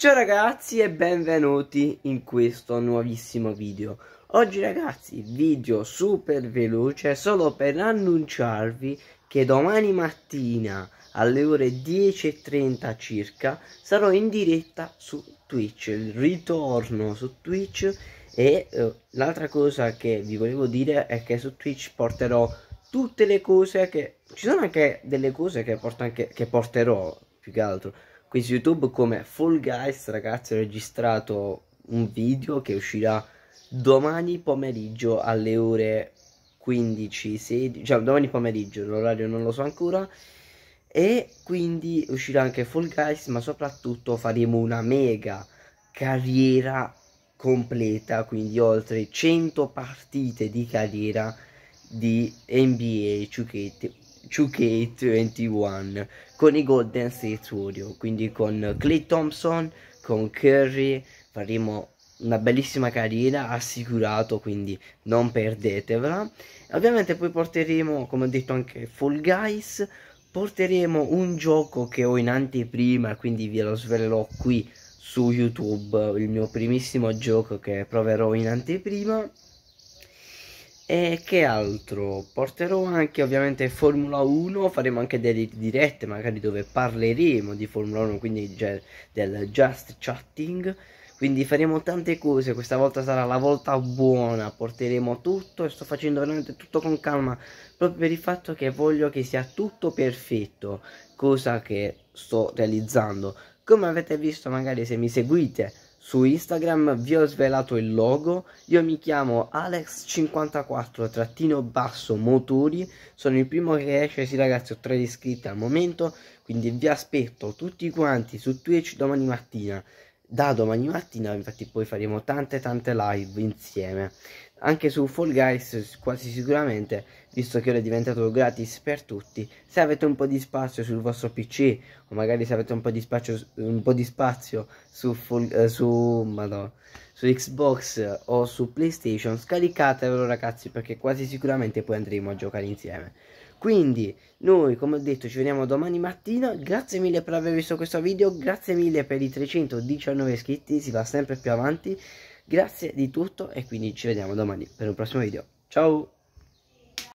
Ciao ragazzi e benvenuti in questo nuovissimo video Oggi ragazzi video super veloce solo per annunciarvi che domani mattina alle ore 10.30 circa sarò in diretta su Twitch, ritorno su Twitch e eh, l'altra cosa che vi volevo dire è che su Twitch porterò tutte le cose che ci sono anche delle cose che, porto anche, che porterò più che altro qui su YouTube come Fall Guys, ragazzi, ho registrato un video che uscirà domani pomeriggio alle ore 15, 16, cioè domani pomeriggio, l'orario non lo so ancora e quindi uscirà anche Fall Guys, ma soprattutto faremo una mega carriera completa, quindi oltre 100 partite di carriera di NBA 2K, 2K21 con i Golden State Warrior, quindi con Clay Thompson, con Curry, faremo una bellissima carriera assicurato quindi non perdetevela ovviamente poi porteremo come ho detto anche Fall Guys porteremo un gioco che ho in anteprima quindi ve lo svelerò qui su YouTube il mio primissimo gioco che proverò in anteprima e che altro? Porterò anche ovviamente Formula 1, faremo anche delle dirette magari dove parleremo di Formula 1, quindi del just chatting. Quindi faremo tante cose, questa volta sarà la volta buona, porteremo tutto e sto facendo veramente tutto con calma, proprio per il fatto che voglio che sia tutto perfetto, cosa che sto realizzando. Come avete visto magari se mi seguite su Instagram vi ho svelato il logo, io mi chiamo alex 54 motori sono il primo che esce, sì ragazzi ho tre iscritti al momento, quindi vi aspetto tutti quanti su Twitch domani mattina da domani mattina infatti poi faremo tante tante live insieme anche su Fall Guys quasi sicuramente visto che ora è diventato gratis per tutti se avete un po' di spazio sul vostro pc o magari se avete un po' di spazio, po di spazio su, full, eh, su, madonna, su, Xbox o su Playstation scaricatevelo ragazzi perché quasi sicuramente poi andremo a giocare insieme quindi noi come ho detto ci vediamo domani mattina, grazie mille per aver visto questo video, grazie mille per i 319 iscritti, si va sempre più avanti, grazie di tutto e quindi ci vediamo domani per un prossimo video, ciao!